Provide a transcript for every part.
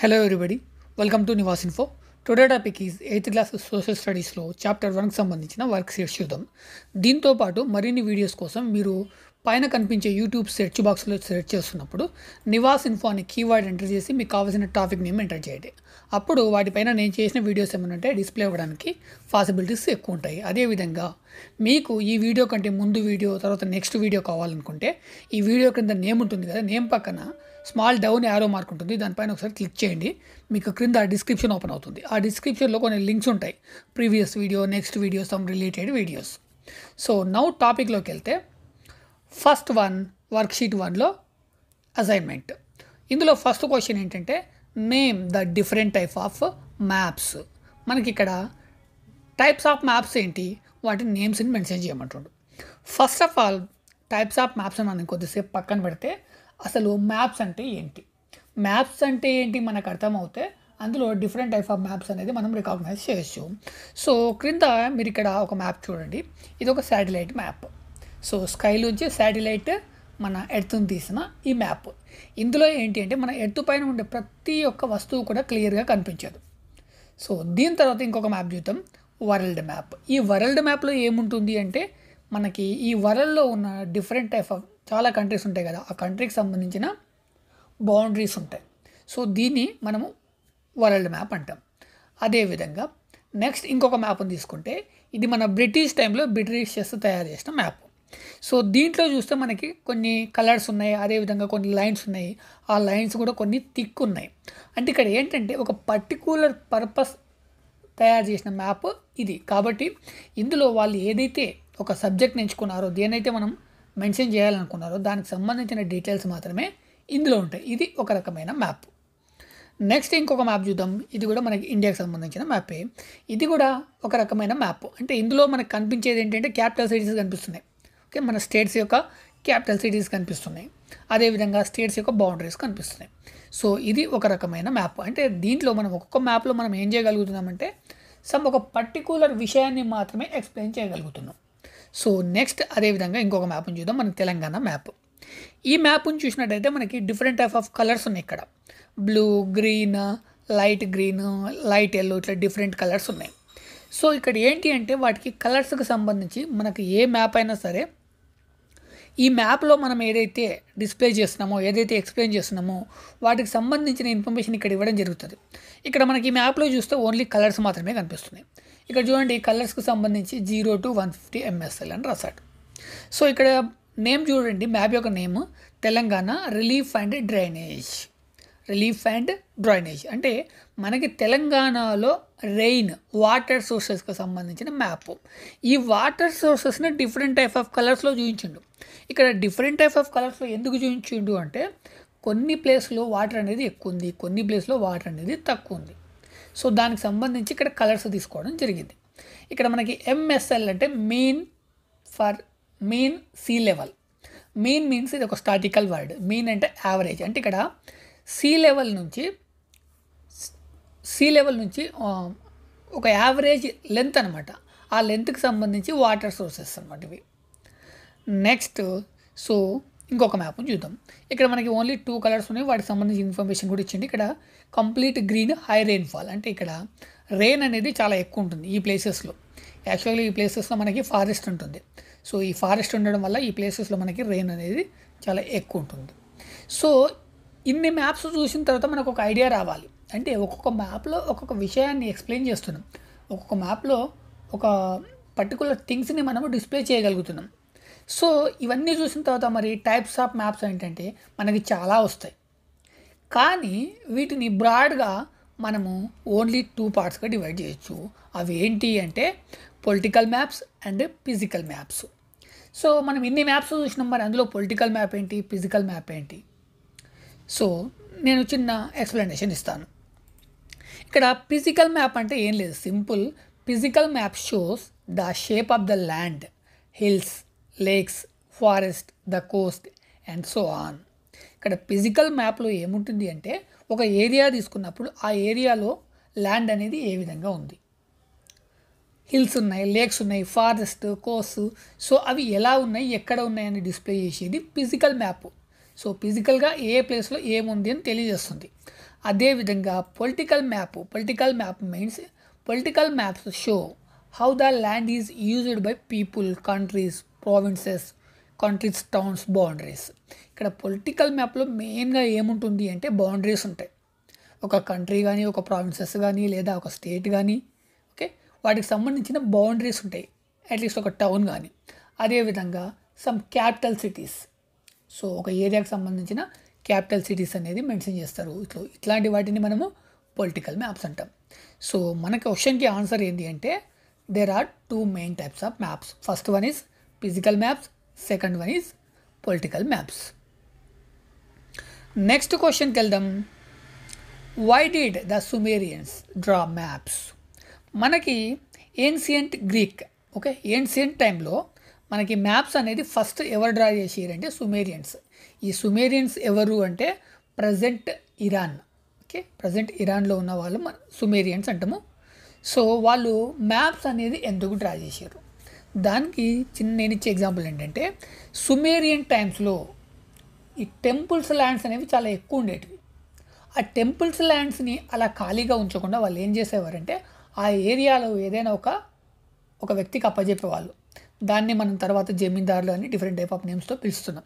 hello everybody welcome to Nivas info today topic is eighth class social స్టడీస్లో chapter వన్కి సంబంధించిన work sheets చూద్దాం దీంతో పాటు మరిన్ని వీడియోస్ కోసం మీరు పైన కనిపించే యూట్యూబ్ సెర్చ్ బాక్స్లో సెర్చ్ చేస్తున్నప్పుడు నివాస్ ఇన్ఫో అనే కీవర్డ్ ఎంటర్ చేసి మీకు కావాల్సిన టాపిక్ నేమ్ ఎంటర్ చేయండి అప్పుడు వాటిపైన నేను చేసిన వీడియోస్ ఉంటే డిస్ప్లే అవ్వడానికి పాసిబిలిటీస్ ఎక్కువ ఉంటాయి అదేవిధంగా మీకు ఈ వీడియో కంటే ముందు వీడియో తర్వాత నెక్స్ట్ వీడియో కావాలనుకుంటే ఈ వీడియో కింద నేమ్ ఉంటుంది కదా నేమ్ పక్కన స్మాల్ డౌన్ యారో మార్క్ ఉంటుంది దానిపైన ఒకసారి క్లిక్ చేయండి మీకు క్రింద డిస్క్రిప్షన్ ఓపెన్ అవుతుంది ఆ డిస్క్రిప్షన్లో కొన్ని లింక్స్ ఉంటాయి previous video next video some related videos so now టాపిక్లోకి వెళ్తే ఫస్ట్ వన్ వర్క్షీట్ వన్లో అసైన్మెంట్ ఇందులో ఫస్ట్ క్వశ్చన్ ఏంటంటే name the different type of maps మనకి ఇక్కడ టైప్స్ ఆఫ్ మ్యాప్స్ ఏంటి వాటి నేమ్స్ని మెన్షన్ చేయమంటుండు first of all types of maps మనం కొద్దిసేపు పక్కన పెడితే అసలు మ్యాప్స్ అంటే ఏంటి మ్యాప్స్ అంటే ఏంటి మనకు అర్థమవుతే అందులో డిఫరెంట్ టైప్ ఆఫ్ మ్యాప్స్ అనేది మనం రికాగ్నైజ్ చేయొచ్చు సో క్రింద మీరు ఇక్కడ ఒక మ్యాప్ చూడండి ఇది ఒక శాటిలైట్ మ్యాప్ సో స్కై నుంచి శాటిలైట్ మన ఎర్త్ని తీసిన ఈ మ్యాప్ ఇందులో ఏంటి అంటే మన ఎర్త్ పైన ఉండే ప్రతి ఒక్క వస్తువు కూడా క్లియర్గా కనిపించదు సో దీని తర్వాత ఇంకొక మ్యాప్ చూద్దాం వరల్డ్ మ్యాప్ ఈ వరల్డ్ మ్యాప్లో ఏముంటుంది అంటే మనకి ఈ వరల్డ్లో ఉన్న డిఫరెంట్ టైప్ ఆఫ్ చాలా కంట్రీస్ ఉంటాయి కదా ఆ కంట్రీకి సంబంధించిన బౌండరీస్ ఉంటాయి సో దీన్ని మనము వరల్డ్ మ్యాప్ అంటాం అదేవిధంగా నెక్స్ట్ ఇంకొక మ్యాప్ని తీసుకుంటే ఇది మన బ్రిటిష్ టైంలో బ్రిటిషర్స్ తయారు చేసిన మ్యాప్ సో దీంట్లో చూస్తే మనకి కొన్ని కలర్స్ ఉన్నాయి అదేవిధంగా కొన్ని లైన్స్ ఉన్నాయి ఆ లైన్స్ కూడా కొన్ని థిక్ ఉన్నాయి అంటే ఇక్కడ ఏంటంటే ఒక పర్టికులర్ పర్పస్ తయారు చేసిన మ్యాప్ ఇది కాబట్టి ఇందులో వాళ్ళు ఏదైతే ఒక సబ్జెక్ట్ని ఎంచుకున్నారో దేనైతే మనం మెన్షన్ చేయాలనుకున్నారో దానికి సంబంధించిన డీటెయిల్స్ మాత్రమే ఇందులో ఉంటాయి ఇది ఒక రకమైన మ్యాప్ నెక్స్ట్ ఇంకొక మ్యాప్ చూద్దాం ఇది కూడా మనకి ఇండియాకి సంబంధించిన మ్యాపే ఇది కూడా ఒక రకమైన మ్యాప్ అంటే ఇందులో మనకు కనిపించేది ఏంటంటే క్యాపిటల్ సిటీస్ కనిపిస్తున్నాయి ఓకే మన స్టేట్స్ యొక్క క్యాపిటల్ సిటీస్ కనిపిస్తున్నాయి అదేవిధంగా స్టేట్స్ యొక్క బౌండరీస్ కనిపిస్తున్నాయి సో ఇది ఒక రకమైన మ్యాప్ అంటే దీంట్లో మనం ఒక్కొక్క మ్యాప్లో మనం ఏం చేయగలుగుతున్నామంటే సమ్ ఒక పర్టికులర్ విషయాన్ని మాత్రమే ఎక్స్ప్లెయిన్ చేయగలుగుతున్నాం సో నెక్స్ట్ అదేవిధంగా ఇంకొక మ్యాప్ని చూద్దాం మనకి తెలంగాణ మ్యాప్ ఈ మ్యాప్ని చూసినట్టయితే మనకి డిఫరెంట్ టైప్ ఆఫ్ కలర్స్ ఉన్నాయి ఇక్కడ blue green light green light yellow ఇట్లా డిఫరెంట్ కలర్స్ ఉన్నాయి సో ఇక్కడ ఏంటి అంటే వాటికి కలర్స్కి సంబంధించి మనకి ఏ మ్యాప్ అయినా సరే ఈ మ్యాప్లో మనం ఏదైతే డిస్ప్లే చేస్తున్నామో ఏదైతే ఎక్స్ప్లెయిన్ చేస్తున్నామో వాటికి సంబంధించిన ఇన్ఫర్మేషన్ ఇక్కడ ఇవ్వడం జరుగుతుంది ఇక్కడ మనకి ఈ మ్యాప్లో చూస్తే ఓన్లీ కలర్స్ మాత్రమే కనిపిస్తున్నాయి ఇక్కడ చూడండి కలర్స్కు సంబంధించి zero to one fifty MSL అని రాశాడు సో ఇక్కడ నేమ్ చూడండి మ్యాప్ యొక్క name Telangana relief and drainage relief and drainage అంటే మనకి తెలంగాణలో రెయిన్ వాటర్ సోర్సెస్కి సంబంధించిన మ్యాప్ ఈ వాటర్ సోర్సెస్ని డిఫరెంట్ టైప్ ఆఫ్ కలర్స్లో చూపించిండు ఇక్కడ డిఫరెంట్ టైప్ ఆఫ్ కలర్స్లో ఎందుకు చూపించిండు అంటే కొన్ని ప్లేస్లో వాటర్ అనేది ఎక్కువ ఉంది కొన్ని ప్లేస్లో వాటర్ అనేది తక్కువ ఉంది సో దానికి సంబంధించి ఇక్కడ కలర్స్ తీసుకోవడం జరిగింది ఇక్కడ మనకి ఎంఎస్ఎల్ అంటే mean for mean sea level mean means ఇది ఒక స్టాటికల్ వర్డ్ మీన్ అంటే యావరేజ్ అంటే ఇక్కడ సీ లెవెల్ నుంచి సీ లెవెల్ నుంచి ఒక యావరేజ్ లెంత్ అనమాట ఆ లెంత్కి సంబంధించి వాటర్ సోర్సెస్ అనమాట ఇవి నెక్స్ట్ సో ఇంకొక మ్యాప్ను చూద్దాం ఇక్కడ మనకి ఓన్లీ టూ కలర్స్ ఉన్నాయి వాటికి సంబంధించి ఇన్ఫర్మేషన్ కూడా ఇచ్చింది ఇక్కడ కంప్లీట్ గ్రీన్ హై రెయిన్ఫాల్ అంటే ఇక్కడ రెయిన్ అనేది చాలా ఎక్కువ ఉంటుంది ఈ ప్లేసెస్లో యాక్చువల్గా ఈ ప్లేసెస్లో మనకి ఫారెస్ట్ ఉంటుంది సో ఈ ఫారెస్ట్ ఉండడం వల్ల ఈ ప్లేసెస్లో మనకి రెయిన్ అనేది చాలా ఎక్కువ ఉంటుంది సో ఇన్ని మ్యాప్స్ చూసిన తర్వాత మనకు ఒక ఐడియా రావాలి అంటే ఒక్కొక్క మ్యాప్లో ఒక్కొక్క విషయాన్ని ఎక్స్ప్లెయిన్ చేస్తున్నాం ఒక్కొక్క మ్యాప్లో ఒక పర్టికులర్ థింగ్స్ని మనము డిస్ప్లే చేయగలుగుతున్నాం సో ఇవన్నీ చూసిన తర్వాత మరి టైప్స్ ఆఫ్ మ్యాప్స్ ఏంటంటే మనకి చాలా వస్తాయి కానీ వీటిని బ్రాడ్గా మనము ఓన్లీ టూ పార్ట్స్గా డివైడ్ చేయొచ్చు అవి ఏంటి అంటే political maps and physical maps so మనం ఇన్ని మ్యాప్స్ చూసినాం మరి అందులో పొలిటికల్ మ్యాప్ ఏంటి ఫిజికల్ మ్యాప్ ఏంటి సో నేను చిన్న ఎక్స్ప్లెనేషన్ ఇస్తాను ఇక్కడ ఫిజికల్ మ్యాప్ అంటే ఏం లేదు simple physical map shows the shape of the land hills lakes forest the coast and so on ఇక్కడ ఫిజికల్ మ్యాప్లో ఏముంటుంది అంటే ఒక ఏరియా తీసుకున్నప్పుడు ఆ ఏరియాలో ల్యాండ్ అనేది ఏ విధంగా ఉంది హిల్స్ ఉన్నాయి లేక్స్ ఉన్నాయి ఫారెస్ట్ కోస్ సో అవి ఎలా ఉన్నాయి ఎక్కడ ఉన్నాయని డిస్ప్లే చేసేది ఫిజికల్ మ్యాప్ సో ఫిజికల్గా ఏ ప్లేస్లో ఏముంది అని తెలియజేస్తుంది అదేవిధంగా political map political map means political maps show how the land is used by people countries provinces countries towns boundaries ఇక్కడ పొలిటికల్ మ్యాప్లో మెయిన్గా ఏముంటుంది అంటే బౌండరీస్ ఉంటాయి ఒక కంట్రీ కానీ ఒక ప్రావిన్సెస్ కానీ లేదా ఒక స్టేట్ కానీ ఓకే వాటికి సంబంధించిన బౌండరీస్ ఉంటాయి అట్లీస్ట్ ఒక టౌన్ కానీ అదేవిధంగా సమ్ క్యాపిటల్ సిటీస్ సో ఒక ఏరియాకి సంబంధించిన క్యాపిటల్ సిటీస్ అనేది మెన్షన్ చేస్తారు ఇట్లా ఇట్లాంటి వాటిని మనము పొలిటికల్ మ్యాప్స్ అంటాం సో మన క్వశ్చన్కి ఆన్సర్ ఏంటి అంటే there are two main types of maps first one is physical maps second one is political maps next question tell them why did the sumerians draw మనకి ఏన్షియంట్ గ్రీక్ ఓకే ఏన్షియంట్ టైంలో మనకి maps అనేది first ఎవరు draw చేసారంటే Sumerians ఈ Sumerians ఎవరు అంటే present Iran okay present ఇరాన్లో ఉన్న వాళ్ళు మన సుమేరియన్స్ అంటాము సో వాళ్ళు మ్యాప్స్ అనేది ఎందుకు డ్రా చేశారు దానికి చిన్న నేను ఇచ్చే ఎగ్జాంపుల్ ఏంటంటే సుమేరియన్ టైమ్స్లో ఈ టెంపుల్స్ ల్యాండ్స్ అనేవి చాలా ఎక్కువ ఉండేటివి ఆ టెంపుల్స్ ల్యాండ్స్ని అలా ఖాళీగా ఉంచకుండా వాళ్ళు ఏం చేసేవారంటే ఆ ఏరియాలో ఏదైనా ఒక ఒక వ్యక్తికి అప్పజెప్పేవాళ్ళు దాన్ని మనం తర్వాత జమీందారులు అని డిఫరెంట్ టైప్ ఆఫ్ నేమ్స్తో పిలుస్తున్నాం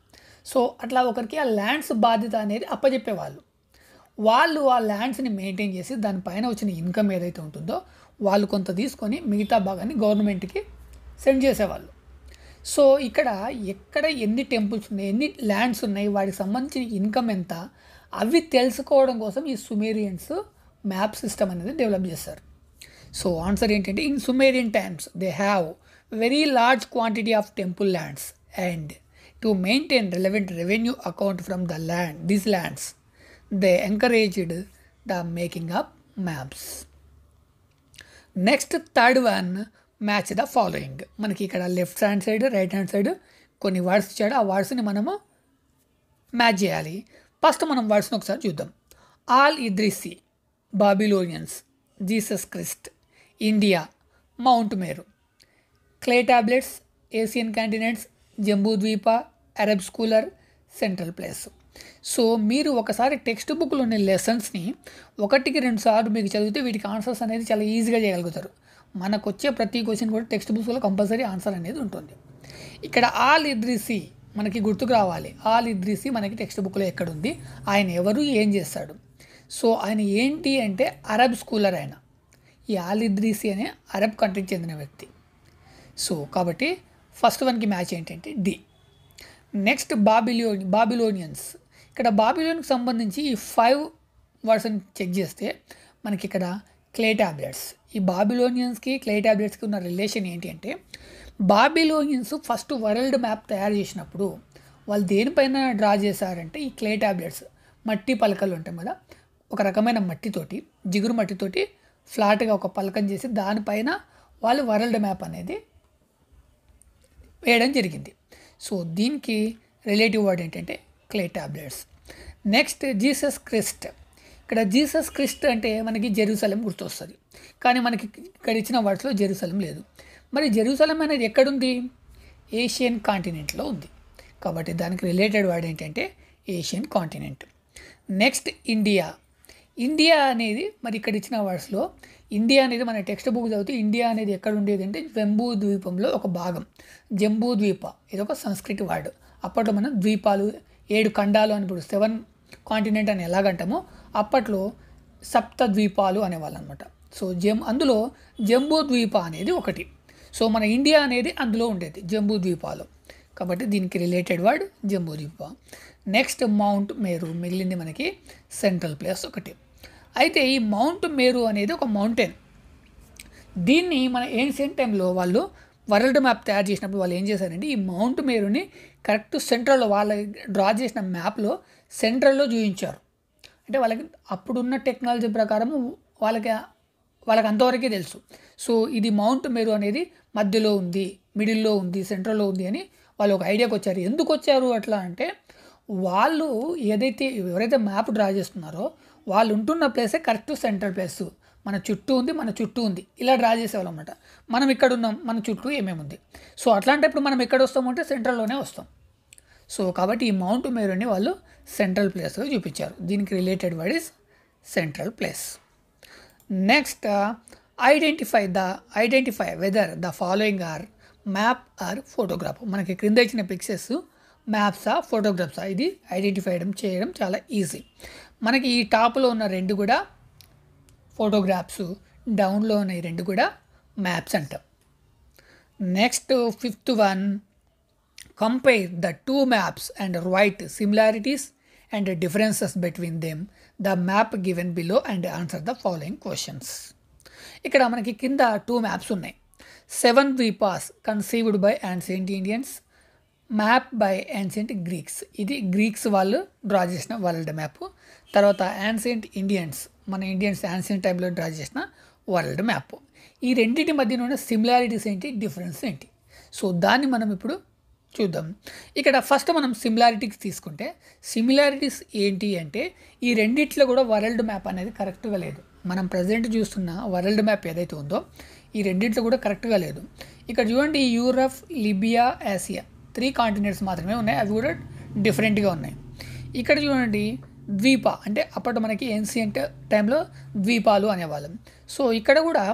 సో అట్లా ఒకరికి ఆ ల్యాండ్స్ బాధ్యత అనేది అప్పజెప్పేవాళ్ళు వాళ్ళు ఆ ల్యాండ్స్ని మెయింటైన్ చేసి దానిపైన వచ్చిన ఇన్కమ్ ఏదైతే ఉంటుందో వాళ్ళు కొంత తీసుకొని మిగతా భాగాన్ని గవర్నమెంట్కి సెండ్ చేసేవాళ్ళు సో ఇక్కడ ఎక్కడ ఎన్ని టెంపుల్స్ ఉన్నాయి ఎన్ని ల్యాండ్స్ ఉన్నాయి వాటికి సంబంధించిన ఇన్కమ్ ఎంత అవి తెలుసుకోవడం కోసం ఈ సుమేరియన్స్ మ్యాప్ సిస్టమ్ అనేది డెవలప్ చేస్తారు సో ఆన్సర్ ఏంటంటే in Sumerian times they have very large quantity of temple lands and to maintain relevant revenue account from the land these lands they encouraged the making of maps next third one match the following మనకి ఇక్కడ left hand side right hand side కొన్ని words ఇచ్చాడు ఆ వర్డ్స్ని మనము match చేయాలి first మనం వర్డ్స్ని ఒకసారి చూద్దాం Al Idrisi Babylonians Jesus Christ India Mount Meru clay tablets Asian Jambu Dvipa Arab scholar central place so మీరు ఒకసారి టెక్స్ట్ బుక్లో ఉన్న లెసన్స్ని ఒకటికి రెండు సార్లు మీకు చదివితే వీటికి ఆన్సర్స్ అనేది చాలా ఈజీగా చేయగలుగుతారు మనకు వచ్చే ప్రతి క్వశ్చన్ కూడా టెక్స్ట్ బుక్స్లో కంపల్సరీ ఆన్సర్ అనేది ఉంటుంది ఇక్కడ ఆల్ ఇద్రిసి మనకి గుర్తుకు రావాలి ఆల్ ఇద్రిసి మనకి టెక్స్ట్ బుక్లో ఎక్కడుంది ఆయన ఎవరు ఏం చేస్తాడు సో ఆయన ఏంటి అంటే అరబ్ స్కూలర్ ఆయన ఈ ఆల్ ఇద్రిసి అనే అరబ్ కంట్రీకి చెందిన వ్యక్తి సో కాబట్టి ఫస్ట్ వన్కి మ్యాచ్ ఏంటంటే డి నెక్స్ట్ బాబిలియో బాబిలోనియన్స్ ఇక్కడ బాబిలోనికి సంబంధించి ఈ ఫైవ్ వర్డ్స్ని చెక్ చేస్తే మనకి ఇక్కడ క్లే ట్యాబ్లెట్స్ ఈ బాబిలోనియన్స్కి క్లే ట్యాబ్లెట్స్కి ఉన్న రిలేషన్ ఏంటి అంటే బాబిలోనియన్స్ ఫస్ట్ వరల్డ్ మ్యాప్ తయారు చేసినప్పుడు వాళ్ళు దేనిపైన డ్రా చేశారంటే ఈ క్లే ట్యాబ్లెట్స్ మట్టి పలకలు ఉంటాయి కదా ఒక రకమైన మట్టితోటి జిగురు మట్టితోటి ఫ్లాట్గా ఒక పలకం చేసి దానిపైన వాళ్ళు వరల్డ్ మ్యాప్ అనేది వేయడం జరిగింది సో దీనికి రిలేటివ్ వర్డ్ ఏంటంటే clay tablets next Jesus Christ ఇక్కడ జీసస్ క్రిస్ట్ అంటే మనకి జెరూసలం గుర్తొస్తుంది కానీ మనకి ఇక్కడ ఇచ్చిన వాటిలో జెరూసలం లేదు మరి జెరూసలం అనేది ఎక్కడుంది ఏషియన్ కాంటినెంట్లో ఉంది కాబట్టి దానికి రిలేటెడ్ వర్డ్ ఏంటంటే Asian continent next India India అనేది మరి ఇక్కడ ఇచ్చిన వర్డ్స్లో ఇండియా అనేది మన టెక్స్ట్ బుక్ చదివితే ఇండియా అనేది ఎక్కడ ఉండేది అంటే జంబూ ద్వీపంలో ఒక భాగం జంబూ ద్వీప ఇది ఒక సంస్కృతి వర్డ్ అప్పట్లో మనం ద్వీపాలు ఏడు ఖండాలు అని ఇప్పుడు సెవెన్ కాంటినెంట్ అని ఎలాగంటామో అప్పట్లో సప్త ద్వీపాలు అనేవాళ్ళు అనమాట సో జం అందులో జంబూ ద్వీప అనేది ఒకటి సో మన ఇండియా అనేది అందులో ఉండేది జంబూ ద్వీపాలు కాబట్టి దీనికి related word Jambu Dvipa next Mount Meru మిగిలింది మనకి సెంట్రల్ ప్లేస్ ఒకటి అయితే ఈ మౌంట్ మేరు అనేది ఒక మౌంటైన్ దీన్ని మన ఏన్షియన్ టైంలో వాళ్ళు వరల్డ్ మ్యాప్ తయారు చేసినప్పుడు వాళ్ళు ఏం చేశారంటే ఈ మౌంట్ మేరుని కరెక్ట్ సెంట్రల్లో వాళ్ళ డ్రా చేసిన మ్యాప్లో సెంట్రల్లో చూపించారు అంటే వాళ్ళకి అప్పుడున్న టెక్నాలజీ ప్రకారం వాళ్ళకి వాళ్ళకి అంతవరకే తెలుసు సో ఇది మౌంట్ మెరు అనేది మధ్యలో ఉంది మిడిల్లో ఉంది సెంట్రల్లో ఉంది అని వాళ్ళు ఒక ఐడియాకి వచ్చారు ఎందుకు వచ్చారు అట్లా అంటే వాళ్ళు ఏదైతే ఎవరైతే మ్యాప్ డ్రా చేస్తున్నారో వాళ్ళు ఉంటున్న ప్లేసే కరెక్ట్ సెంటర్ ప్లేస్ మన చుట్టూ ఉంది మన చుట్టూ ఉంది ఇలా డ్రా చేసేవాళ్ళం అనమాట మనం ఇక్కడ ఉన్నాం మన చుట్టూ ఏమేమి ఉంది సో అట్లాంటప్పుడు మనం ఎక్కడ వస్తామంటే సెంట్రల్లోనే వస్తాం సో కాబట్టి ఈ మౌంట్ మేరుని వాళ్ళు సెంట్రల్ ప్లేస్గా చూపించారు దీనికి related word is central place next identify the identify whether the following are map or photograph మనకి క్రింద ఇచ్చిన పిక్చర్స్ మ్యాప్సా ఫోటోగ్రాఫ్సా ఇది ఐడెంటిఫై చేయడం చాలా ఈజీ మనకి ఈ టాప్లో ఉన్న రెండు కూడా ఫోటోగ్రాఫ్స్ డౌన్లో ఉన్న ఈ రెండు కూడా మ్యాప్స్ అంటాం next fifth one compare the two maps and write similarities and differences between between the map given below and answer the following questions ఇక్కడ మనకి కింద టూ మ్యాప్స్ ఉన్నాయి seven dvipas conceived by ancient Indians map by ancient Greeks ఇది Greeks వాళ్ళు draw చేసిన world map తర్వాత ancient Indians మన Indians ancient టైంలో డ్రా చేసిన వరల్డ్ మ్యాప్ ఈ రెండింటి మధ్యన ఉన్న సిమిలారిటీస్ ఏంటి డిఫరెన్స్ ఏంటి సో దాన్ని మనం ఇప్పుడు చూద్దాం ఇక్కడ ఫస్ట్ మనం సిమిలారిటీస్ తీసుకుంటే సిమిలారిటీస్ ఏంటి అంటే ఈ రెండిట్లో కూడా వరల్డ్ మ్యాప్ అనేది కరెక్ట్గా లేదు మనం ప్రజెంట్ చూస్తున్న వరల్డ్ మ్యాప్ ఏదైతే ఉందో ఈ రెండిట్లో కూడా కరెక్ట్గా లేదు ఇక్కడ చూడండి Europe Libya Asia three continents మాత్రమే ఉన్నాయి అవి కూడా డిఫరెంట్గా ఉన్నాయి ఇక్కడ చూడండి ద్వీప అంటే అప్పటి మనకి ఏన్సియంట్ టైంలో ద్వీపాలు అనేవాళ్ళం సో ఇక్కడ కూడా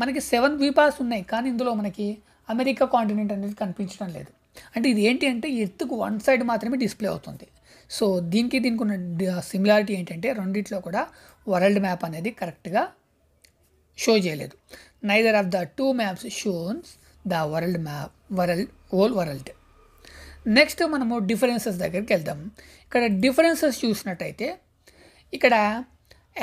మనకి సెవెన్ ద్వీపాస్ ఉన్నాయి కానీ ఇందులో మనకి అమెరికా కాంటినెంట్ అనేది కనిపించడం లేదు అంటే ఇది ఏంటి అంటే ఎత్తుకు వన్ సైడ్ మాత్రమే డిస్ప్లే అవుతుంది సో దీనికి దీనికి ఉన్న సిమిలారిటీ ఏంటంటే రెండిట్లో కూడా వరల్డ్ మ్యాప్ అనేది కరెక్ట్గా షో చేయలేదు neither of the two maps షోన్స్ the world map world whole world next మనము డిఫరెన్సెస్ దగ్గరికి వెళ్దాం ఇక్కడ డిఫరెన్సెస్ చూసినట్టయితే ఇక్కడ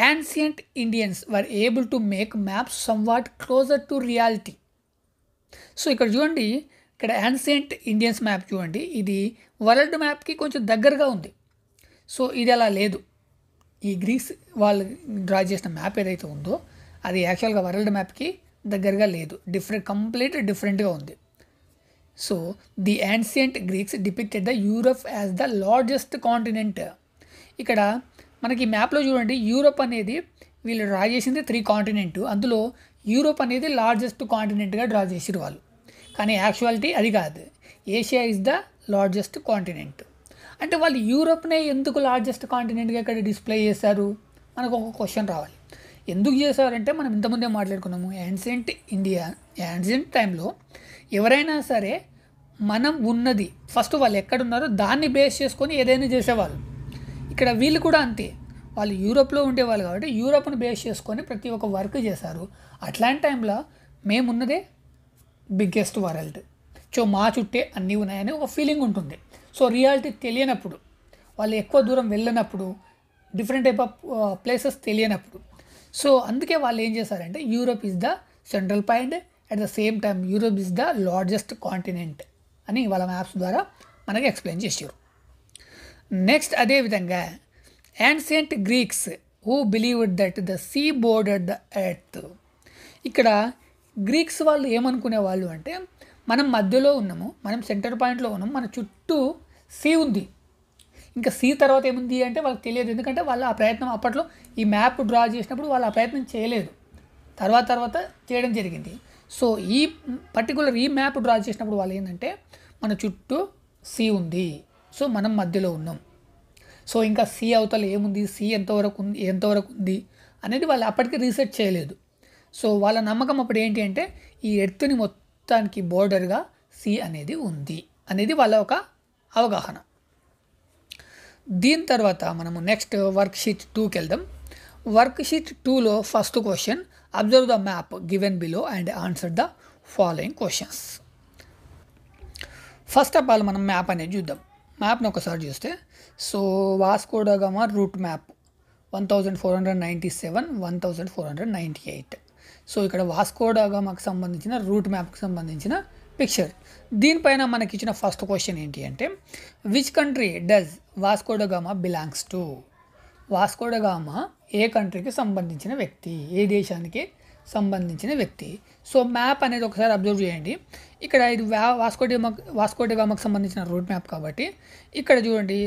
ancient Indians were able to make maps somewhat closer to reality so ఇక్కడ చూడండి ఇక్కడ యాన్సియంట్ ఇండియన్స్ మ్యాప్ చూడండి ఇది వరల్డ్ మ్యాప్కి కొంచెం దగ్గరగా ఉంది సో ఇది అలా లేదు ఈ గ్రీస్ వాళ్ళు డ్రా చేసిన మ్యాప్ ఏదైతే ఉందో అది యాక్చువల్గా వరల్డ్ మ్యాప్కి దగ్గరగా లేదు డిఫరెంట్ కంప్లీట్ డిఫరెంట్గా ఉంది so the ancient Greeks depicted the Europe as the largest continent ఇక్కడ మనకి మ్యాప్లో చూడండి యూరప్ అనేది వీళ్ళు డ్రా చేసింది త్రీ కాంటినెంట్ అందులో యూరప్ అనేది లార్జెస్ట్ కాంటినెంట్గా డ్రా చేసిరు వాళ్ళు కానీ యాక్చువాలిటీ అది కాదు Asia is the largest continent అంటే వాళ్ళు యూరోప్నే ఎందుకు లార్జెస్ట్ కాంటినెంట్గా ఇక్కడ డిస్ప్లే చేశారు మనకు ఒక క్వశ్చన్ రావాలి ఎందుకు చేశారంటే మనం ఇంతకుముందే మాట్లాడుకున్నాము యాన్సెంట్ ఇండియా యాన్సెంట్ టైంలో ఎవరైనా సరే మనం ఉన్నది ఫస్ట్ వాళ్ళు ఎక్కడున్నారో దాన్ని బేస్ చేసుకొని ఏదైనా చేసేవాళ్ళు ఇక్కడ వీళ్ళు కూడా అంతే వాళ్ళు యూరోప్లో ఉండేవాళ్ళు కాబట్టి యూరోప్ను బేస్ చేసుకొని ప్రతి ఒక్క వర్క్ చేశారు అట్లాంటి టైంలో మేమున్నదే బిగ్గెస్ట్ వరల్డ్ సో మా చుట్టే అన్నీ ఉన్నాయని ఒక ఫీలింగ్ ఉంటుంది సో రియాలిటీ తెలియనప్పుడు వాళ్ళు ఎక్కువ దూరం వెళ్ళినప్పుడు డిఫరెంట్ టైప్ ఆఫ్ ప్లేసెస్ తెలియనప్పుడు సో అందుకే వాళ్ళు ఏం చేశారంటే Europe is the central point at the same time Europe is the largest continent అని వాళ్ళ మ్యాప్స్ ద్వారా మనకి ఎక్స్ప్లెయిన్ చేశారు నెక్స్ట్ అదేవిధంగా ancient Greeks who believed that the sea border the earth ఇక్కడ గ్రీక్స్ వాళ్ళు ఏమనుకునే వాళ్ళు అంటే మనం మధ్యలో ఉన్నాము మనం సెంటర్ పాయింట్లో ఉన్నాము మన చుట్టూ సీ ఉంది ఇంకా సీ తర్వాత ఏముంది అంటే వాళ్ళకి తెలియదు ఎందుకంటే వాళ్ళు ఆ ప్రయత్నం అప్పట్లో ఈ మ్యాప్ డ్రా చేసినప్పుడు వాళ్ళు ఆ ప్రయత్నం చేయలేదు తర్వాత తర్వాత చేయడం జరిగింది సో ఈ పర్టికులర్ ఈ మ్యాప్ డ్రా చేసినప్పుడు వాళ్ళు ఏంటంటే మన చుట్టూ సీ ఉంది సో మనం మధ్యలో ఉన్నాం సో ఇంకా సీ అవతల ఏముంది సీ ఎంతవరకు ఉంది ఎంతవరకు ఉంది అనేది వాళ్ళు అప్పటికి రీసెర్చ్ చేయలేదు సో వాళ్ళ నమ్మకం అప్పుడు ఏంటి అంటే ఈ ఎర్త్ని మొత్తానికి బోర్డర్గా సి అనేది ఉంది అనేది వాళ్ళ ఒక అవగాహన దీని తర్వాత మనము నెక్స్ట్ వర్క్ షీట్ టూకి వెళ్దాం వర్క్ షీట్ టూలో first question observe the map given below and answer the following questions first of all మనం మ్యాప్ అనేది చూద్దాం మ్యాప్ని ఒకసారి చూస్తే so Vasco da Gama route map one thousand four hundred ninety seven one thousand four hundred ninety eight so ఇక్కడ వాస్కోడాగామాకు సంబంధించిన route మ్యాప్కి సంబంధించిన పిక్చర్ దీనిపైన మనకి ఇచ్చిన ఫస్ట్ క్వశ్చన్ ఏంటి అంటే which country does Vasco da Gama belongs to Vasco da Gama ఏ కంట్రీకి సంబంధించిన వ్యక్తి ఏ దేశానికి సంబంధించిన వ్యక్తి సో మ్యాప్ అనేది ఒకసారి అబ్జర్వ్ చేయండి ఇక్కడ ఇది వాస్కోడగామా వాస్కోడగామాకు సంబంధించిన రూట్ మ్యాప్ కాబట్టి ఇక్కడ చూడండి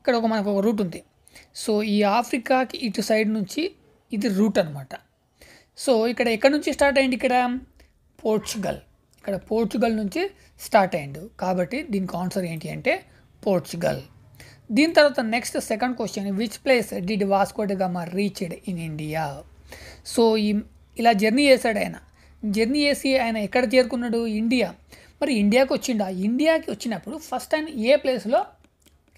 ఇక్కడ ఒక మనకు ఒక రూట్ ఉంది సో ఈ ఆఫ్రికాకి ఇటు సైడ్ నుంచి ఇది రూట్ అనమాట సో ఇక్కడ ఎక్కడి నుంచి స్టార్ట్ అయింది ఇక్కడ పోర్చుగల్ ఇక్కడ పోర్చుగల్ నుంచి స్టార్ట్ అయ్యిండు కాబట్టి దీనికి ఆన్సర్ ఏంటి అంటే పోర్చుగల్ దీని తర్వాత next second question which place did Vasco da Gama reached in India so ఈ ఇలా జర్నీ చేశాడు ఆయన జర్నీ చేసి ఆయన ఎక్కడ చేరుకున్నాడు ఇండియా మరి ఇండియాకి వచ్చిండు ఆ ఇండియాకి వచ్చినప్పుడు ఫస్ట్ ఆయన ఏ ప్లేస్లో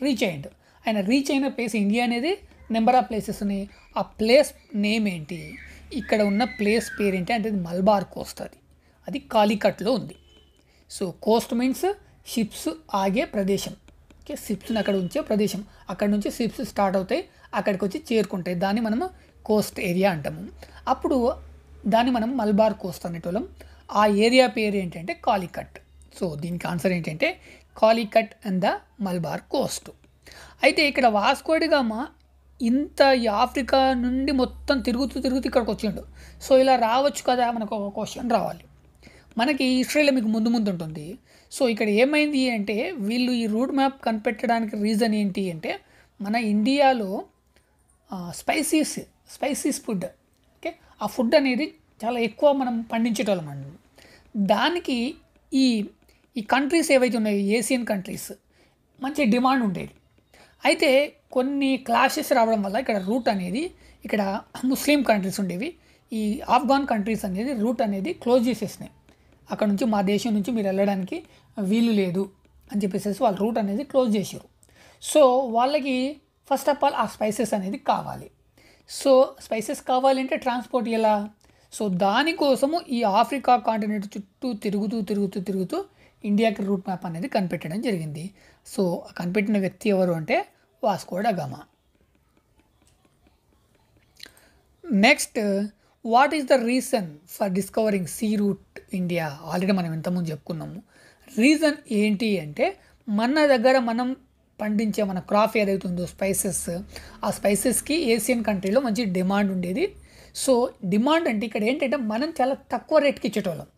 రీచ్ అయ్యిండు ఆయన రీచ్ అయిన ప్లేస్ ఇండియా అనేది నెంబర్ ఆఫ్ ప్లేసెస్ని ఆ ప్లేస్ నేమ్ ఏంటి ఇక్కడ ఉన్న ప్లేస్ పేరేంటి అంటే అది మల్బార్ కోస్ట్ అది అది కాలికట్లో ఉంది సో కోస్ట్ మీన్స్ షిప్స్ ఆగే ప్రదేశం ఓకే షిప్స్ని అక్కడ ఉంచే ప్రదేశం అక్కడ నుంచి షిప్స్ స్టార్ట్ అవుతాయి అక్కడికి వచ్చి చేరుకుంటాయి దాన్ని మనం కోస్ట్ ఏరియా అంటాము అప్పుడు దాన్ని మనం మల్బార్ కోస్ట్ అనేటోళ్ళం ఆ ఏరియా పేరు ఏంటంటే కాలికట్ సో దీనికి ఆన్సర్ ఏంటంటే Calicut and the Malabar coast అయితే ఇక్కడ వాస్కోడిగామా ఇంత ఈ ఆఫ్రికా నుండి మొత్తం తిరుగుతూ తిరుగుతూ ఇక్కడికి వచ్చిండు సో ఇలా రావచ్చు కదా మనకు ఒక క్వశ్చన్ రావాలి మనకి హిస్టరీలో మీకు ముందు ముందు ఉంటుంది సో ఇక్కడ ఏమైంది అంటే వీళ్ళు ఈ రూట్ మ్యాప్ కనిపెట్టడానికి రీజన్ ఏంటి అంటే మన ఇండియాలో స్పైసీస్ స్పైసీస్ ఫుడ్ ఓకే ఆ ఫుడ్ అనేది చాలా ఎక్కువ మనం పండించేటోళ్ళం అండి దానికి ఈ ఈ కంట్రీస్ ఏవైతే ఉన్నాయో ఏషియన్ కంట్రీస్ మంచి డిమాండ్ ఉండేది అయితే కొన్ని క్లాషెస్ రావడం వల్ల ఇక్కడ రూట్ అనేది ఇక్కడ ముస్లిం కంట్రీస్ ఉండేవి ఈ ఆఫ్ఘాన్ కంట్రీస్ అనేది రూట్ అనేది క్లోజ్ చేసేసినాయి అక్కడ నుంచి మా దేశం నుంచి మీరు వెళ్ళడానికి వీలు లేదు అని చెప్పేసి వాళ్ళ రూట్ అనేది క్లోజ్ చేశారు సో వాళ్ళకి ఫస్ట్ ఆఫ్ ఆల్ ఆ స్పైసెస్ అనేది కావాలి సో స్పైసెస్ కావాలంటే ట్రాన్స్పోర్ట్ ఎలా సో దానికోసము ఈ ఆఫ్రికా కాంటినెంట్ చుట్టూ తిరుగుతూ తిరుగుతూ తిరుగుతూ ఇండియాకి రూట్ మ్యాప్ అనేది కనిపెట్టడం జరిగింది సో కనిపెట్టిన వ్యక్తి ఎవరు అంటే Vasco da Gama next what is the reason for discovering sea route India already మనం ఇంతకుముందు చెప్పుకున్నాము రీజన్ ఏంటి అంటే మన దగ్గర మనం పండించే మన క్రాప్ ఏదైతే ఉందో స్పైసెస్ ఆ స్పైసెస్కి ఏషియన్ కంట్రీలో మంచి డిమాండ్ ఉండేది సో డిమాండ్ అంటే ఇక్కడ ఏంటంటే మనం చాలా తక్కువ రేట్కి ఇచ్చేటోళ్ళం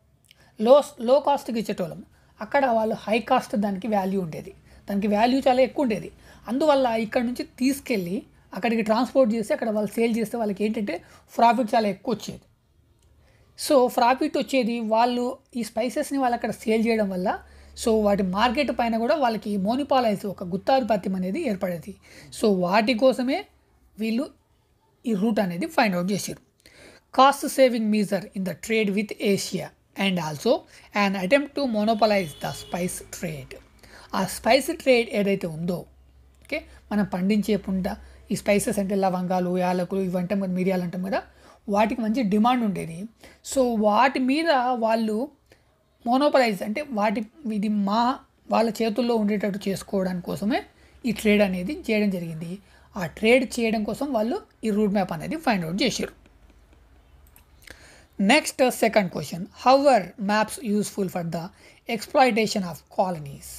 లో లో కాస్ట్కి ఇచ్చేటోళ్ళం అక్కడ వాళ్ళు హై కాస్ట్ దానికి వాల్యూ ఉండేది దానికి వాల్యూ చాలా ఎక్కువ ఉండేది అందువల్ల ఇక్కడ నుంచి తీసుకెళ్ళి అక్కడికి ట్రాన్స్పోర్ట్ చేసి అక్కడ వాళ్ళు సేల్ చేస్తే వాళ్ళకి ఏంటంటే ప్రాఫిట్ చాలా ఎక్కువ వచ్చేది సో ప్రాఫిట్ వచ్చేది వాళ్ళు ఈ స్పైసెస్ని వాళ్ళు అక్కడ సేల్ చేయడం వల్ల సో వాటి మార్కెట్ పైన కూడా వాళ్ళకి మోనిపాలైజ్ ఒక గుత్తాధిపత్యం అనేది ఏర్పడేది సో వాటి కోసమే వీళ్ళు ఈ రూట్ అనేది ఫైండ్ అవుట్ చేశారు cost saving measure in the trade with Asia and also and attempt to monopolize the spice trade ఆ స్పైస్ ట్రేడ్ ఏదైతే ఉందో ఓకే మనం పండించే పుంట ఈ స్పైసెస్ అంటే లవంగాలు యాలకులు ఇవి అంటాం కదా మిరియాలు అంటాం కదా వాటికి మంచి డిమాండ్ ఉండేది సో వాటి మీద వాళ్ళు మోనోపలైజ్ అంటే వాటి ఇది మా వాళ్ళ చేతుల్లో ఉండేటట్టు చేసుకోవడానికి కోసమే ఈ ట్రేడ్ అనేది చేయడం జరిగింది ఆ ట్రేడ్ చేయడం కోసం వాళ్ళు ఈ రూట్ మ్యాప్ అనేది ఫైండ్ అవుట్ చేశారు next second question how are maps useful for the exploitation of colonies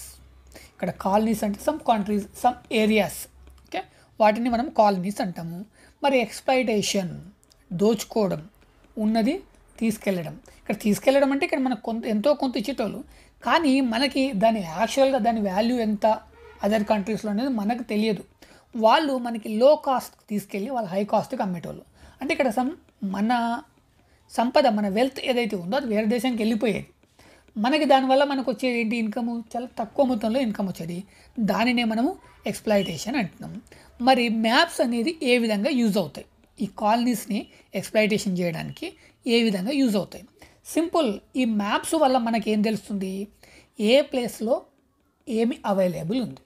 ఇక్కడ కాలనీస్ అంటే some countries some areas okay వాటిని మనం కాలనీస్ అంటాము మరి ఎక్స్ప్లైటేషన్ దోచుకోవడం ఉన్నది తీసుకెళ్ళడం ఇక్కడ తీసుకెళ్ళడం అంటే ఇక్కడ మనకు కొంత ఎంతో కొంత ఇచ్చేటోళ్ళు కానీ మనకి దాని యాక్చువల్గా దాని వాల్యూ ఎంత అదర్ కంట్రీస్లో అనేది మనకు తెలియదు వాళ్ళు మనకి లో కాస్ట్ తీసుకెళ్ళి వాళ్ళు హై కాస్ట్కి అమ్మేటోళ్ళు అంటే ఇక్కడ సమ్ మన సంపద మన వెల్త్ ఏదైతే ఉందో అది వేరే దేశానికి వెళ్ళిపోయేది మనకి దానివల్ల మనకు వచ్చేది ఏంటి ఇన్కమ్ చాలా తక్కువ మొత్తంలో ఇన్కమ్ వచ్చేది దానినే మనము ఎక్స్ప్లాయిటేషన్ అంటున్నాం మరి మ్యాప్స్ అనేది ఏ విధంగా యూజ్ అవుతాయి ఈ కాలనీస్ని ఎక్స్ప్లాయిటేషన్ చేయడానికి ఏ విధంగా యూజ్ అవుతాయి సింపుల్ ఈ మ్యాప్స్ వల్ల మనకి ఏం తెలుస్తుంది ఏ ప్లేస్లో ఏమి అవైలబుల్ ఉంది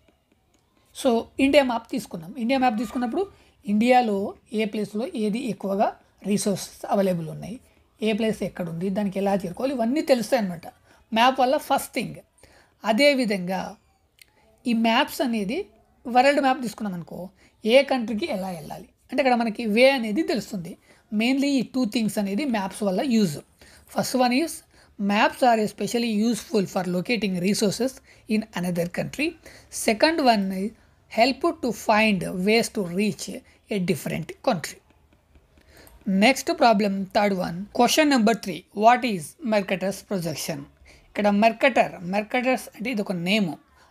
సో ఇండియా మ్యాప్ తీసుకున్నాం ఇండియా మ్యాప్ తీసుకున్నప్పుడు ఇండియాలో ఏ ప్లేస్లో ఏది ఎక్కువగా రీసోర్సెస్ అవైలబుల్ ఉన్నాయి ఏ ప్లేస్ ఎక్కడుంది దానికి ఎలా చేరుకోవాలి ఇవన్నీ తెలుస్తాయి అనమాట మ్యాప్ వల్ల ఫస్ట్ థింగ్ అదేవిధంగా ఈ మ్యాప్స్ అనేది వరల్డ్ మ్యాప్ తీసుకున్నాం అనుకో ఏ కంట్రీకి ఎలా వెళ్ళాలి అంటే ఇక్కడ మనకి వే అనేది తెలుస్తుంది మెయిన్లీ ఈ టూ థింగ్స్ అనేది మ్యాప్స్ వల్ల use first one is maps are especially useful for locating resources in another country second one help to find ways to reach a different country next problem third one question number three what is Mercator's projection ఇక్కడ Mercator Mercator's అంటే ఇది ఒక name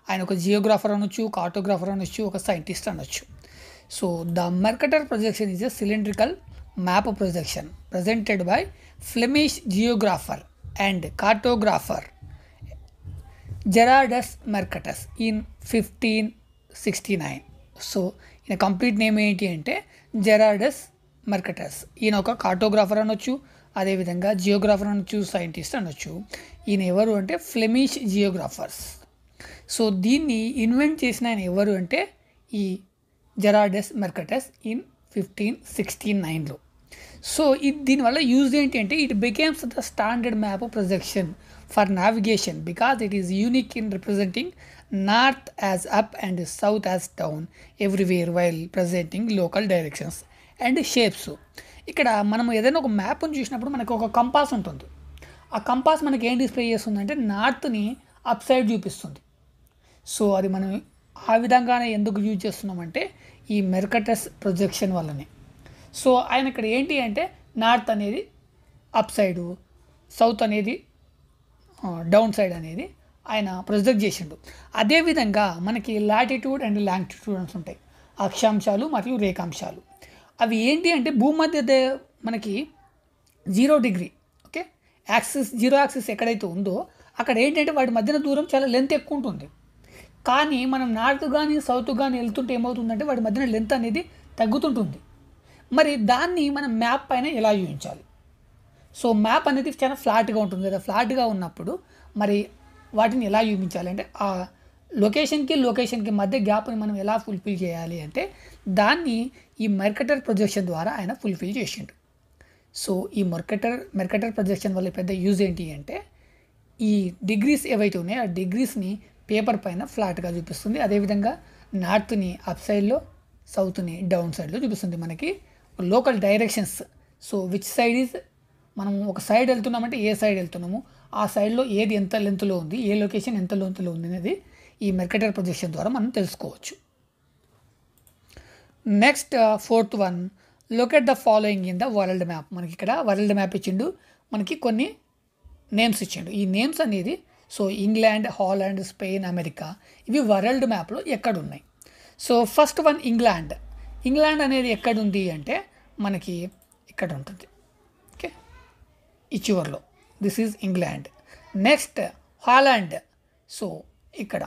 ఆయన ఒక geographer అనొచ్చు ఒక ఆటోగ్రాఫర్ అనొచ్చు ఒక సైంటిస్ట్ అనొచ్చు so the Mercator projection is a cylindrical map projection presented by Flemish geographer and cartographer Gerardus Mercator in fifteen sixty nine so ఈయన కంప్లీట్ నేమ్ ఏంటి అంటే జెరాడస్ మెర్కటస్ ఈయన ఒక కార్టోగ్రాఫర్ అనొచ్చు అదేవిధంగా జియోగ్రాఫర్ అనొచ్చు సైంటిస్ట్ అనొచ్చు ఈయన ఎవరు అంటే ఫ్లెమిష్ జియోగ్రాఫర్స్ సో దీన్ని ఇన్వెంట్ చేసిన ఆయన ఎవరు అంటే ఈ Gerardus Mercator in fifteen sixteen నైన్లో సో ఇది దీనివల్ల యూజ్ ఏంటి అంటే it becomes the standard map projection for navigation because it is unique in representing north as up and south as down everywhere while presenting local directions and shapes ఇక్కడ మనం ఏదైనా ఒక మ్యాప్ను చూసినప్పుడు మనకు ఒక కంపాస్ ఉంటుంది ఆ కంపాస్ మనకి ఏం డిస్ప్లే చేస్తుందంటే నార్త్ని అప్ సైడ్ చూపిస్తుంది సో అది మనం ఆ విధంగానే ఎందుకు యూజ్ చేస్తున్నామంటే ఈ మెర్కటస్ ప్రొజెక్షన్ వల్లనే సో ఆయన ఇక్కడ ఏంటి అంటే నార్త్ అనేది అప్ సైడు సౌత్ అనేది డౌన్ సైడ్ అనేది ఆయన ప్రొజెక్ట్ చేసిండు అదేవిధంగా మనకి లాటిట్యూడ్ అండ్ లాంగిట్యూడ్స్ ఉంటాయి అక్షాంశాలు మరియు రేఖాంశాలు అవి ఏంటి అంటే భూమధ్య మనకి zero degree okay axis zero axis ఎక్కడైతే ఉందో అక్కడ ఏంటంటే వాటి మధ్యన దూరం చాలా లెంత్ ఎక్కువ ఉంటుంది కానీ మనం నార్త్ కానీ సౌత్ కానీ వెళ్తుంటే ఏమవుతుందంటే వాటి మధ్యన లెంత్ అనేది తగ్గుతుంటుంది మరి దాన్ని మనం మ్యాప్ పైన ఎలా చూపించాలి సో మ్యాప్ అనేది చాలా ఫ్లాట్గా ఉంటుంది కదా ఫ్లాట్గా ఉన్నప్పుడు మరి వాటిని ఎలా చూపించాలి అంటే లొకేషన్కి లొకేషన్కి మధ్య గ్యాప్ని మనం ఎలా ఫుల్ఫిల్ చేయాలి అంటే దాన్ని ఈ మెర్కటర్ ప్రొజెక్షన్ ద్వారా ఆయన ఫుల్ఫిల్ చేసిండు సో ఈ మర్కటర్ మెర్కటర్ ప్రొజెక్షన్ వల్ల పెద్ద యూజ్ ఏంటి అంటే ఈ డిగ్రీస్ ఏవైతే ఉన్నాయో ఆ డిగ్రీస్ని పేపర్ పైన ఫ్లాట్గా చూపిస్తుంది అదేవిధంగా నార్త్ని అప్ సైడ్లో సౌత్ని డౌన్ సైడ్లో చూపిస్తుంది మనకి local directions so which side is మనం ఒక సైడ్ వెళ్తున్నామంటే ఏ సైడ్ వెళ్తున్నాము ఆ సైడ్లో ఏది ఎంత లెంత్లో ఉంది ఏ లొకేషన్ ఎంత లెంత్లో ఉంది అనేది ఈ మెర్కటర్ ప్రొజెక్షన్ ద్వారా మనం తెలుసుకోవచ్చు next fourth one locate the following in the world map మనకి ఇక్కడ వరల్డ్ మ్యాప్ ఇచ్చిండు మనకి కొన్ని నేమ్స్ ఇచ్చిండు ఈ నేమ్స్ అనేది so England Holland Spain America ఇవి వరల్డ్ మ్యాప్లో ఎక్కడున్నాయి so first one England England అనేది ఎక్కడుంది అంటే మనకి ఇక్కడ ఉంటుంది ఓకే ఈ చివరిలో this is England next Holland so ఇక్కడ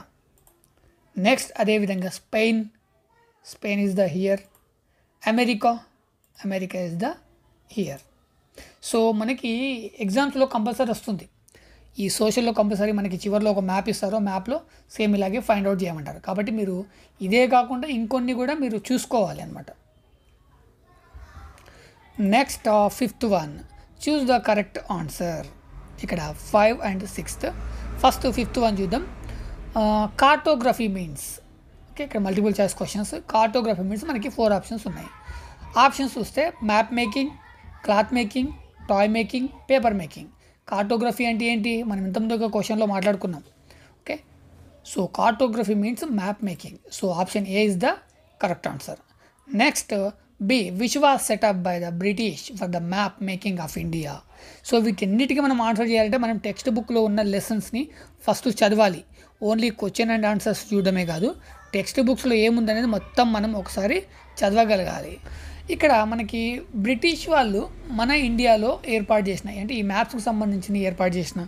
నెక్స్ట్ అదేవిధంగా Spain Spain is the here America America is the here so మనకి ఎగ్జామ్స్లో కంపల్సరీ వస్తుంది ఈ సోషల్లో కంపల్సరీ మనకి చివరిలో ఒక మ్యాప్ ఇస్తారో మ్యాప్లో సేమ్ ఇలాగే ఫైండ్ అవుట్ చేయమంటారు కాబట్టి మీరు ఇదే కాకుండా ఇంకొన్ని కూడా మీరు చూసుకోవాలి అనమాట next fifth one choose the correct answer ఇక్కడ five and sixth first fifth one చూద్దాం కార్టోగ్రఫీ మీన్స్ ఓకే ఇక్కడ multiple choice questions cartography means మనకి ఫోర్ ఆప్షన్స్ ఉన్నాయి ఆప్షన్స్ చూస్తే map making cloth making toy making paper making cartography అంటే ఏంటి మనం ఇంతమంది ఒక క్వశ్చన్లో మాట్లాడుకున్నాం okay so cartography means map making so option A is the correct answer next B which was set up by the British for the map making of India so వీటన్నిటికీ మనం answer చేయాలంటే మనం టెక్స్ట్ బుక్లో ఉన్న లెసన్స్ని ఫస్ట్ చదవాలి only question and answers చూడడమే కాదు టెక్స్ట్ బుక్స్లో ఏముందనేది మొత్తం మనం ఒకసారి చదవగలగాలి ఇక్కడ మనకి బ్రిటిష్ వాళ్ళు మన ఇండియాలో ఏర్పాటు చేసిన అంటే ఈ మ్యాప్స్కి సంబంధించిన ఏర్పాటు చేసిన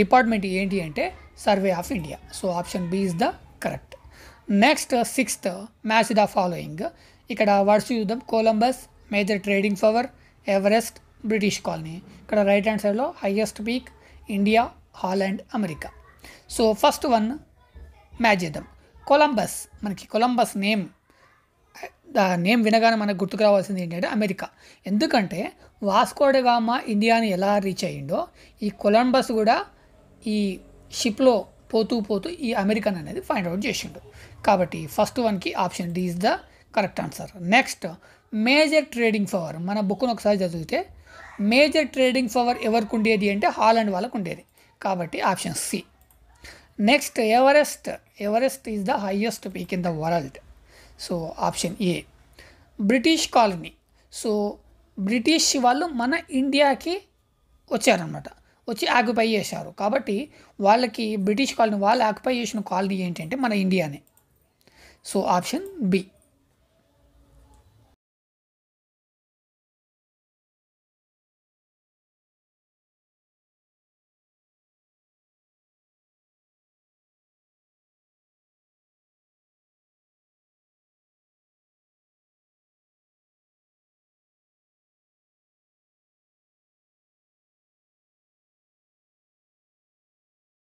డిపార్ట్మెంట్ ఏంటి అంటే survey of India so option B is the correct next sixth match the following ఇక్కడ వర్డ్స్ చూద్దాం Columbus major trading power Everest British colony ఇక్కడ రైట్ హ్యాండ్ సైడ్లో highest peak India Holland America so first one match చేద్దాం Columbus మనకి Columbus name the name వినగానే మనకు గుర్తుకు రావాల్సింది ఏంటంటే అమెరికా ఎందుకంటే వాస్కోడగామ ఇండియాని ఎలా రీచ్ అయ్యిండో ఈ కొలంబస్ కూడా ఈ షిప్లో పోతూ పోతూ ఈ అమెరికన్ అనేది ఫైండ్ అవుట్ చేసిండు కాబట్టి ఫస్ట్ వన్కి option D is the correct answer next major trading power మన బుక్ను ఒకసారి చదివితే మేజర్ ట్రేడింగ్ పవర్ ఎవరికి ఉండేది అంటే హాలండ్ వాళ్ళకు ఉండేది కాబట్టి option C next Everest Everest is the highest peak in the world so option A British colony so British వాళ్ళు మన ఇండియాకి వచ్చారనమాట వచ్చి ఆక్యుపై చేశారు కాబట్టి వాళ్ళకి బ్రిటిష్ కాలనీ వాళ్ళు ఆక్యుపై చేసిన కాలనీ ఏంటంటే మన ఇండియానే సో ఆప్షన్ బి